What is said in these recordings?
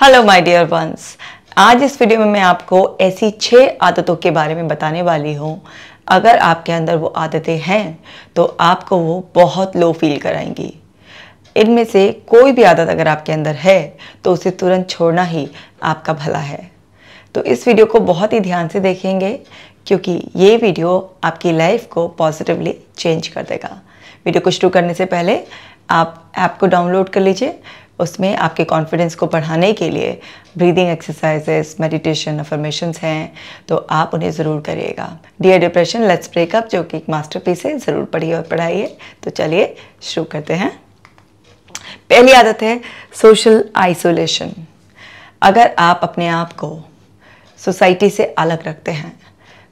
hello my dear ones आज इस video में मैं आपको ऐसी छः आदतों के बारे में बताने वाली हूँ अगर आपके अंदर वो आदतें हैं तो आपको वो बहुत लो फील कराएंगी इनमें से कोई भी आदत अगर आपके अंदर है तो उसे तुरंत छोड़ना ही आपका भला है तो इस वीडियो को बहुत ही ध्यान से देखेंगे क्योंकि ये वीडियो आपकी लाइफ को पॉजिटिवली चेंज कर देगा वीडियो को शुरू करने से पहले आप ऐप को डाउनलोड कर लीजिए उसमें आपके कॉन्फिडेंस को बढ़ाने के लिए ब्रीदिंग एक्सरसाइजेस मेडिटेशन अफर्मेशंस हैं तो आप उन्हें ज़रूर करिएगा डियर डिप्रेशन लेट्स ब्रेकअप जो कि एक मास्टर पीस है ज़रूर पढ़िए और पढ़ाइए तो चलिए शुरू करते हैं पहली आदत है सोशल आइसोलेशन अगर आप अपने आप को सोसाइटी से अलग रखते हैं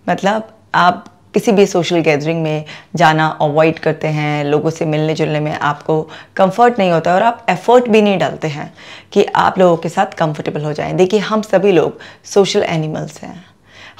मतलब आप किसी भी सोशल गैदरिंग में जाना अवॉइड करते हैं लोगों से मिलने जुलने में आपको कंफर्ट नहीं होता और आप एफर्ट भी नहीं डालते हैं कि आप लोगों के साथ कंफर्टेबल हो जाएं देखिए हम सभी लोग सोशल एनिमल्स हैं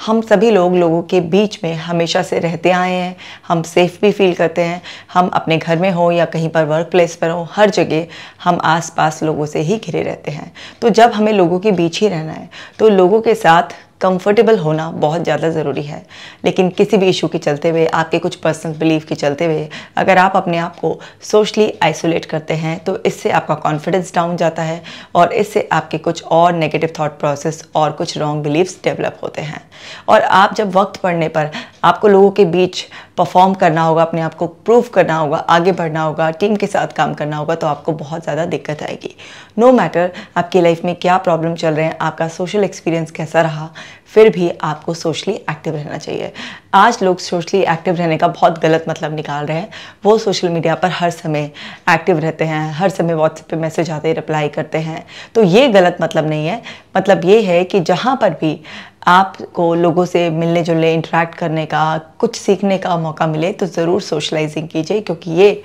हम सभी लोग लोगों के बीच में हमेशा से रहते आए हैं हम सेफ़ भी फील करते हैं हम अपने घर में हो या कहीं पर वर्क प्लेस पर हो हर जगह हम आसपास लोगों से ही घिरे रहते हैं तो जब हमें लोगों के बीच ही रहना है तो लोगों के साथ कंफर्टेबल होना बहुत ज़्यादा ज़रूरी है लेकिन किसी भी इशू के चलते हुए आपके कुछ पर्सनल बिलीफ के चलते हुए अगर आप अपने आप को सोशली आइसोलेट करते हैं तो इससे आपका कॉन्फिडेंस डाउन जाता है और इससे आपके कुछ और नेगेटिव थाट प्रोसेस और कुछ रॉन्ग बिलीव्स डेवलप होते हैं और आप जब वक्त पड़ने पर आपको लोगों के बीच परफॉर्म करना होगा अपने आप को प्रूव करना होगा आगे बढ़ना होगा टीम के साथ काम करना होगा तो आपको बहुत ज़्यादा दिक्कत आएगी नो no मैटर आपकी लाइफ में क्या प्रॉब्लम चल रहे हैं आपका सोशल एक्सपीरियंस कैसा रहा फिर भी आपको सोशली एक्टिव रहना चाहिए आज लोग सोशली एक्टिव रहने का बहुत गलत मतलब निकाल रहे हैं वो सोशल मीडिया पर हर समय एक्टिव रहते हैं हर समय व्हाट्सएप पे मैसेज आते रिप्लाई करते हैं तो ये गलत मतलब नहीं है मतलब ये है कि जहाँ पर भी आपको लोगों से मिलने जुलने इंटरेक्ट करने का कुछ सीखने का मौका मिले तो ज़रूर सोशलाइजिंग कीजिए क्योंकि ये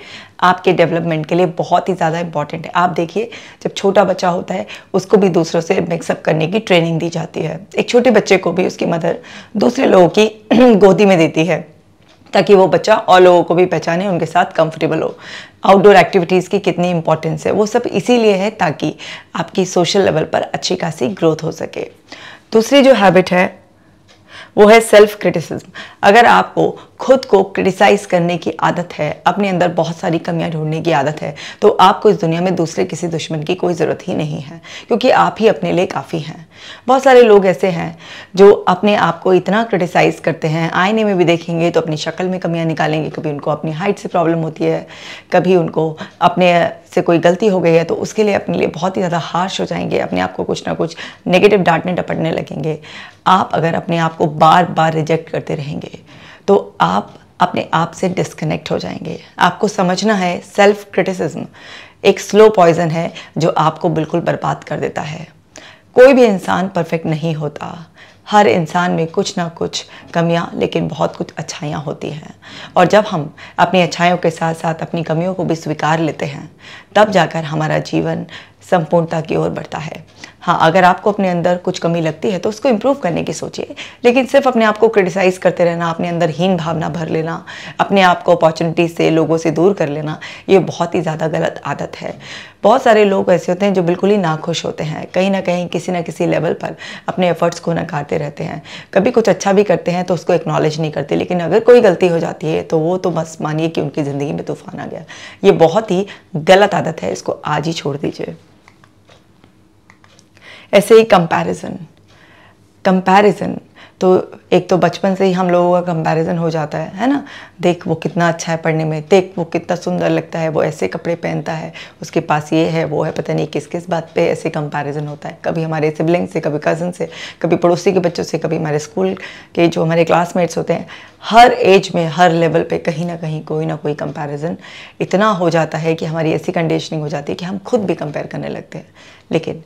आपके डेवलपमेंट के लिए बहुत ही ज़्यादा इंपॉर्टेंट है आप देखिए जब छोटा बच्चा होता है उसको भी दूसरों से मिक्सअप करने की ट्रेनिंग दी जाती है एक छोटे बच्चे को भी उसकी मदर दूसरे लोगों की गोदी में देती है ताकि वो बच्चा और लोगों को भी पहचाने उनके साथ कंफर्टेबल हो आउटडोर एक्टिविटीज़ की कितनी इंपॉर्टेंस है वो सब इसीलिए है ताकि आपकी सोशल लेवल पर अच्छी खासी ग्रोथ हो सके दूसरी जो हैबिट है वो है सेल्फ क्रिटिसिज्म अगर आपको खुद को क्रिटिसाइज करने की आदत है अपने अंदर बहुत सारी कमियां ढूंढने की आदत है तो आपको इस दुनिया में दूसरे किसी दुश्मन की कोई ज़रूरत ही नहीं है क्योंकि आप ही अपने लिए काफ़ी हैं बहुत सारे लोग ऐसे हैं जो अपने आप को इतना क्रिटिसाइज़ करते हैं आईने में भी देखेंगे तो अपनी शक्ल में कमियाँ निकालेंगे कभी उनको अपनी हाइट से प्रॉब्लम होती है कभी उनको अपने से कोई गलती हो गई है तो उसके लिए अपने लिए बहुत ही ज़्यादा हार्श हो जाएंगे अपने आप को कुछ ना कुछ नेगेटिव डांटने टपटने लगेंगे आप अगर अपने आप को बार बार रिजेक्ट करते रहेंगे तो आप अपने आप से डिस्कनेक्ट हो जाएंगे आपको समझना है सेल्फ क्रिटिसिज्म एक स्लो पॉइजन है जो आपको बिल्कुल बर्बाद कर देता है कोई भी इंसान परफेक्ट नहीं होता हर इंसान में कुछ ना कुछ कमियां लेकिन बहुत कुछ अच्छाइयां होती हैं और जब हम अपनी अच्छाइयों के साथ साथ अपनी कमियों को भी स्वीकार लेते हैं तब जाकर हमारा जीवन संपूर्णता की ओर बढ़ता है हाँ अगर आपको अपने अंदर कुछ कमी लगती है तो उसको इम्प्रूव करने की सोचिए लेकिन सिर्फ अपने आप को क्रिटिसाइज़ करते रहना अपने अंदर हीन भावना भर लेना अपने आप को अपॉर्चुनिटी से लोगों से दूर कर लेना ये बहुत ही ज़्यादा गलत आदत है बहुत सारे लोग ऐसे होते हैं जो बिल्कुल ही नाखुश होते हैं कहीं ना कहीं किसी ना किसी लेवल पर अपने एफर्ट्स को नकारते रहते हैं कभी कुछ अच्छा भी करते हैं तो उसको एक्नॉलेज नहीं करते लेकिन अगर कोई गलती हो जाती है तो वो तो बस मानिए कि उनकी ज़िंदगी में तूफान आ गया ये बहुत ही गलत आदत है इसको आज ही छोड़ दीजिए ऐसे ही कंपैरिजन कंपैरिजन तो एक तो बचपन से ही हम लोगों का कंपैरिजन हो जाता है है ना देख वो कितना अच्छा है पढ़ने में देख वो कितना सुंदर लगता है वो ऐसे कपड़े पहनता है उसके पास ये है वो है पता नहीं किस किस बात पे ऐसे कंपैरिजन होता है कभी हमारे सिबलिंग से कभी कज़न से कभी पड़ोसी के बच्चों से कभी हमारे स्कूल के जो हमारे क्लासमेट्स होते हैं हर एज में हर लेवल पर कहीं ना कहीं कोई ना कोई कंपेरिज़न इतना हो जाता है कि हमारी ऐसी कंडीशनिंग हो जाती है कि हम खुद भी कंपेयर करने लगते हैं लेकिन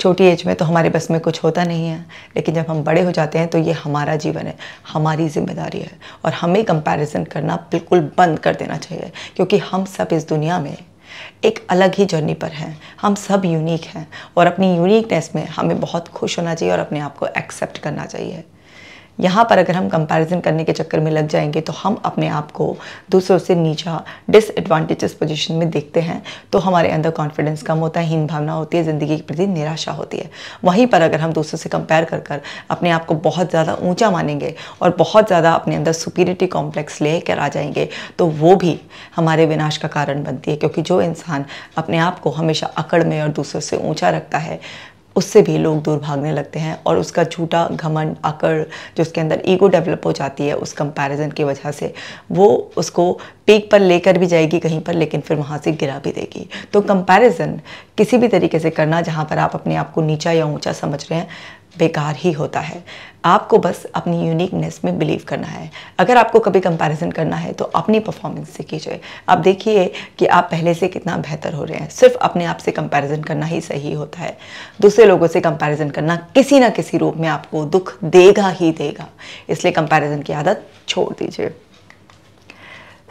छोटी एज में तो हमारे बस में कुछ होता नहीं है लेकिन जब हम बड़े हो जाते हैं तो ये हमारा जीवन है हमारी जिम्मेदारी है और हमें कंपैरिजन करना बिल्कुल बंद कर देना चाहिए क्योंकि हम सब इस दुनिया में एक अलग ही जर्नी पर हैं हम सब यूनिक हैं और अपनी यूनिकनेस में हमें बहुत खुश होना चाहिए और अपने आप को एक्सेप्ट करना चाहिए यहाँ पर अगर हम कंपैरिजन करने के चक्कर में लग जाएंगे तो हम अपने आप को दूसरों से नीचा डिसएडवांटेजेस पोजिशन में देखते हैं तो हमारे अंदर कॉन्फिडेंस कम होता है हीन भावना होती है ज़िंदगी के प्रति निराशा होती है वहीं पर अगर हम दूसरों से कंपेयर कर कर अपने आप को बहुत ज़्यादा ऊँचा मानेंगे और बहुत ज़्यादा अपने अंदर सुपीरिटी कॉम्प्लेक्स ले कर आ जाएंगे तो वो भी हमारे विनाश का कारण बनती है क्योंकि जो इंसान अपने आप को हमेशा अकड़ में और दूसरों से ऊँचा रखता है उससे भी लोग दूर भागने लगते हैं और उसका झूठा घमंड आकर जो उसके अंदर ईगो डेवलप हो जाती है उस कंपैरिजन की वजह से वो उसको पीक पर लेकर भी जाएगी कहीं पर लेकिन फिर वहाँ से गिरा भी देगी तो कंपैरिजन किसी भी तरीके से करना जहाँ पर आप अपने आप को नीचा या ऊंचा समझ रहे हैं बेकार ही होता है आपको बस अपनी यूनिकनेस में बिलीव करना है अगर आपको कभी कंपैरिजन करना है तो अपनी परफॉर्मेंस से कीजिए आप देखिए कि आप पहले से कितना बेहतर हो रहे हैं सिर्फ अपने आप से कंपैरिजन करना ही सही होता है दूसरे लोगों से कंपैरिजन करना किसी ना किसी रूप में आपको दुख देगा ही देगा इसलिए कंपेरिजन की आदत छोड़ दीजिए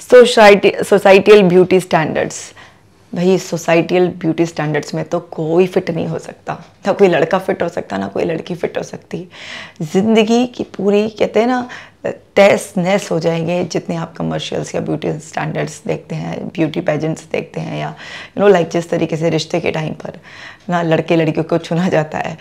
सोसाइटी सोसाइटियल ब्यूटी स्टैंडर्ड्स भाई सोसाइटियल ब्यूटी स्टैंडर्ड्स में तो कोई फिट नहीं हो सकता ना कोई लड़का फिट हो सकता ना कोई लड़की फिट हो सकती ज़िंदगी की पूरी कहते हैं ना तेस नेस हो जाएंगे जितने आप कमर्शियल्स या ब्यूटी स्टैंडर्ड्स देखते हैं ब्यूटी पेजेंट्स देखते हैं या यू नो लाइक जिस तरीके से रिश्ते के टाइम पर ना लड़के लड़कियों को चुना जाता है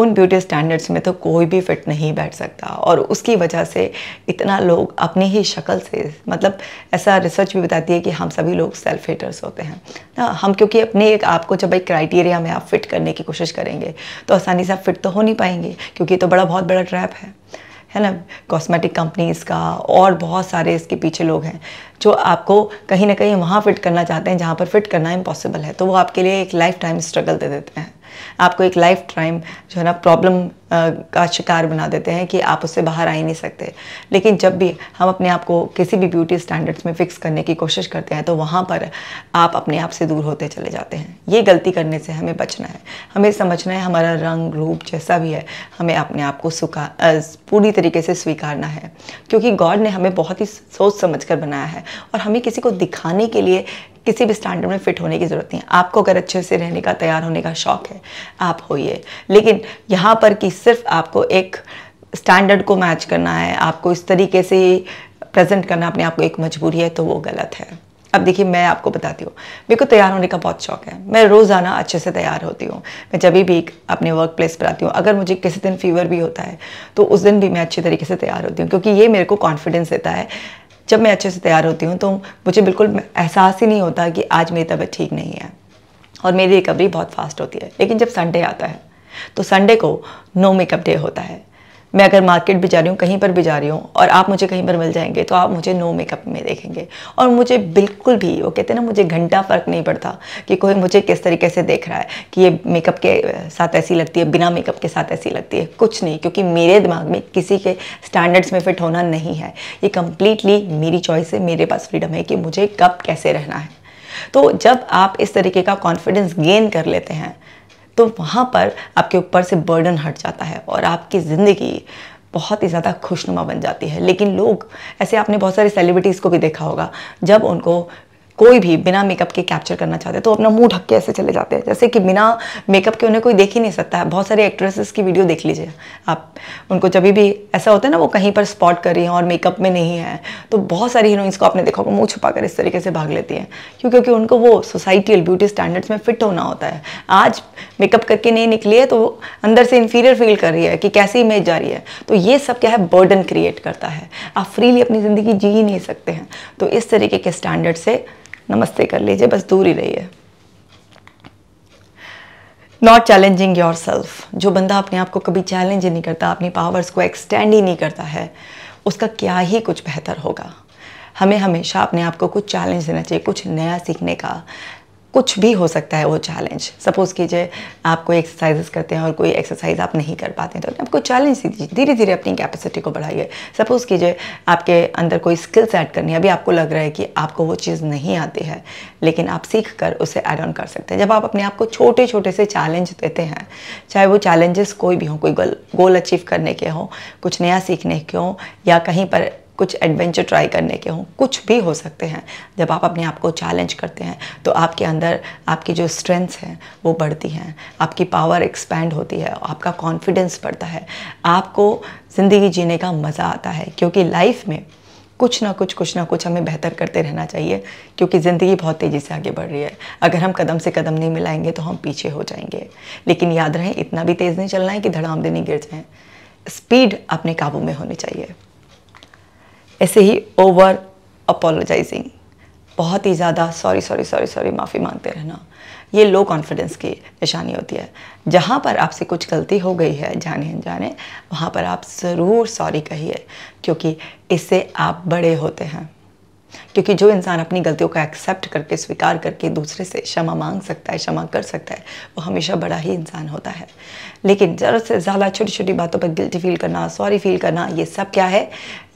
उन ब्यूटी स्टैंडर्ड्स में तो कोई भी फिट नहीं बैठ सकता और उसकी वजह से इतना लोग अपनी ही शक्ल से मतलब ऐसा रिसर्च भी बताती है कि हम सभी लोग सेल्फ हेटर्स होते हैं ना हम क्योंकि अपने एक आपको जब एक क्राइटेरिया में आप फिट करने की कोशिश करेंगे जाएंगे तो आसानी से आप फिट तो हो नहीं पाएंगे क्योंकि तो बड़ा बहुत बड़ा ट्रैप है है ना कॉस्मेटिक कंपनीज़ का और बहुत सारे इसके पीछे लोग हैं जो आपको कहीं ना कहीं वहाँ फिट करना चाहते हैं जहाँ पर फिट करना इम्पॉसिबल है तो वो आपके लिए एक लाइफ टाइम स्ट्रगल दे देते हैं आपको एक लाइफ टाइम जो है ना प्रॉब्लम का शिकार बना देते हैं कि आप उससे बाहर आ ही नहीं सकते लेकिन जब भी हम अपने आप को किसी भी ब्यूटी स्टैंडर्ड्स में फ़िक्स करने की कोशिश करते हैं तो वहाँ पर आप अपने आप से दूर होते चले जाते हैं ये गलती करने से हमें बचना है हमें समझना है हमारा रंग रूप जैसा भी है हमें अपने आप को सुखा पूरी तरीके से स्वीकारना है क्योंकि गॉड ने हमें बहुत ही सोच समझ कर बनाया है और हमें किसी को दिखाने के लिए किसी भी स्टैंडर्ड में फिट होने की ज़रूरत नहीं है आपको अगर अच्छे से रहने का तैयार होने का शौक़ है आप होइए लेकिन यहाँ पर कि सिर्फ आपको एक स्टैंडर्ड को मैच करना है आपको इस तरीके से प्रेजेंट करना अपने आप को एक मजबूरी है तो वो गलत है अब देखिए मैं आपको बताती हूँ मेरे को तैयार होने का बहुत शौक है मैं रोज़ाना अच्छे से तैयार होती हूँ मैं जब भी अपने वर्क प्लेस पर आती हूँ अगर मुझे किसी दिन फीवर भी होता है तो उस दिन भी मैं अच्छे तरीके से तैयार होती हूँ क्योंकि ये मेरे को कॉन्फिडेंस देता है जब मैं अच्छे से तैयार होती हूँ तो मुझे बिल्कुल एहसास ही नहीं होता कि आज मेरी तबीयत ठीक नहीं है और मेरी रिकवरी बहुत फास्ट होती है लेकिन जब संडे आता है तो संडे को नो मेकअप डे होता है मैं अगर मार्केट भी जा रही हूँ कहीं पर भी जा रही हूँ और आप मुझे कहीं पर मिल जाएंगे तो आप मुझे नो मेकअप में देखेंगे और मुझे बिल्कुल भी वो कहते हैं ना मुझे घंटा फ़र्क नहीं पड़ता कि कोई मुझे किस तरीके से देख रहा है कि ये मेकअप के साथ ऐसी लगती है बिना मेकअप के साथ ऐसी लगती है कुछ नहीं क्योंकि मेरे दिमाग में किसी के स्टैंडर्ड्स में फिट होना नहीं है ये कम्प्लीटली मेरी चॉइस है मेरे पास फ्रीडम है कि मुझे कब कैसे रहना है तो जब आप इस तरीके का कॉन्फिडेंस गेन कर लेते हैं तो वहाँ पर आपके ऊपर से बर्डन हट जाता है और आपकी ज़िंदगी बहुत ही ज़्यादा खुशनुमा बन जाती है लेकिन लोग ऐसे आपने बहुत सारे सेलिब्रिटीज़ को भी देखा होगा जब उनको कोई भी बिना मेकअप के कैप्चर करना चाहते हैं तो अपना मुंह ढक के ऐसे चले जाते हैं जैसे कि बिना मेकअप के उन्हें कोई देख ही नहीं सकता है बहुत सारे एक्ट्रेसेस की वीडियो देख लीजिए आप उनको जब भी ऐसा होता है ना वो कहीं पर स्पॉट कर रही हैं और मेकअप में नहीं है तो बहुत सारी हीरोइंस को आपने देखा होगा मुँह छुपा कर इस तरीके से भाग लेती हैं क्यों क्योंकि उनको वो सोसाइटियल ब्यूटी स्टैंडर्ड्स में फिट होना होता है आज मेकअप करके नहीं निकली है तो अंदर से इन्फीरियर फील कर रही है कि कैसी इमेज जा रही है तो ये सब क्या है बर्डन क्रिएट करता है आप फ्रीली अपनी ज़िंदगी जी ही नहीं सकते हैं तो इस तरीके के स्टैंडर्ड से नमस्ते कर लीजिए बस दूर ही रहिए नॉट चैलेंजिंग योर सेल्फ जो बंदा अपने आप को कभी चैलेंज ही नहीं करता अपनी पावर्स को एक्सटेंड ही नहीं करता है उसका क्या ही कुछ बेहतर होगा हमें हमेशा अपने आप को कुछ चैलेंज देना चाहिए कुछ नया सीखने का कुछ भी हो सकता है वो चैलेंज सपोज़ कीजिए आप कोई एक्सरसाइजेस करते हैं और कोई एक्सरसाइज आप नहीं कर पाते हैं तो आपको चैलेंज दीजिए धीरे धीरे अपनी कैपेसिटी को बढ़ाइए सपोज़ कीजिए आपके अंदर कोई स्किल्स ऐड करनी है अभी आपको लग रहा है कि आपको वो चीज़ नहीं आती है लेकिन आप सीख कर उसे ऐड ऑन कर सकते हैं जब आप अपने आप को छोटे छोटे से चैलेंज देते हैं चाहे वो चैलेंजेस कोई भी हों कोई गोल गोल अचीव करने के हों कुछ नया सीखने के हों या कहीं पर कुछ एडवेंचर ट्राई करने के हों कुछ भी हो सकते हैं जब आप अपने आप को चैलेंज करते हैं तो आपके अंदर आपकी जो स्ट्रेंथ्स हैं वो बढ़ती हैं आपकी पावर एक्सपैंड होती है आपका कॉन्फिडेंस बढ़ता है आपको ज़िंदगी जीने का मज़ा आता है क्योंकि लाइफ में कुछ ना कुछ कुछ ना कुछ हमें बेहतर करते रहना चाहिए क्योंकि ज़िंदगी बहुत तेज़ी से आगे बढ़ रही है अगर हम कदम से कदम नहीं मिलाएंगे तो हम पीछे हो जाएंगे लेकिन याद रहें इतना भी तेज़ नहीं चलना है कि धड़ाम देने गिर जाएं स्पीड अपने काबू में होनी चाहिए ऐसे ही ओवर अपोलोजाइजिंग बहुत ही ज़्यादा सॉरी सॉरी सॉरी सॉरी माफ़ी मांगते रहना ये लो कॉन्फिडेंस की निशानी होती है जहाँ पर आपसे कुछ गलती हो गई है जाने अनजाने वहाँ पर आप ज़रूर सॉरी कहिए क्योंकि इससे आप बड़े होते हैं क्योंकि जो इंसान अपनी गलतियों को एक्सेप्ट करके स्वीकार करके दूसरे से क्षमा मांग सकता है क्षमा कर सकता है वो हमेशा बड़ा ही इंसान होता है लेकिन ज़रूरत से ज़्यादा छोटी छोटी बातों पर गिल्टी फील करना सॉरी फील करना ये सब क्या है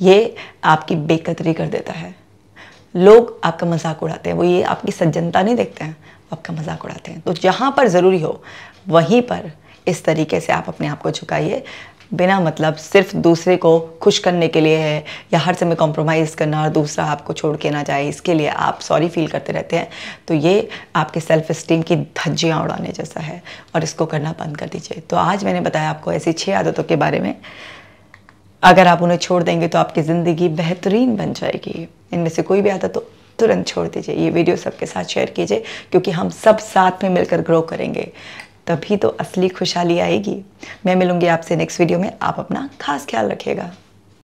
ये आपकी बेकदरी कर देता है लोग आपका मजाक उड़ाते हैं वो ये आपकी सज्जनता नहीं देखते हैं आपका मजाक उड़ाते हैं तो जहाँ पर ज़रूरी हो वहीं पर इस तरीके से आप अपने आप को झुकाइए बिना मतलब सिर्फ दूसरे को खुश करने के लिए है या हर समय कॉम्प्रोमाइज़ करना और दूसरा आपको छोड़ के ना जाए इसके लिए आप सॉरी फील करते रहते हैं तो ये आपके सेल्फ इस्टीम की धज्जियाँ उड़ाने जैसा है और इसको करना बंद कर दीजिए तो आज मैंने बताया आपको ऐसी छः आदतों के बारे में अगर आप उन्हें छोड़ देंगे तो आपकी ज़िंदगी बेहतरीन बन जाएगी इनमें से कोई भी आदत हो तुरंत छोड़ दीजिए ये वीडियो सबके साथ शेयर कीजिए क्योंकि हम सब साथ में मिलकर ग्रो करेंगे तभी तो असली खुशहाली आएगी मैं मिलूंगी आपसे नेक्स्ट वीडियो में आप अपना खास ख्याल रखेगा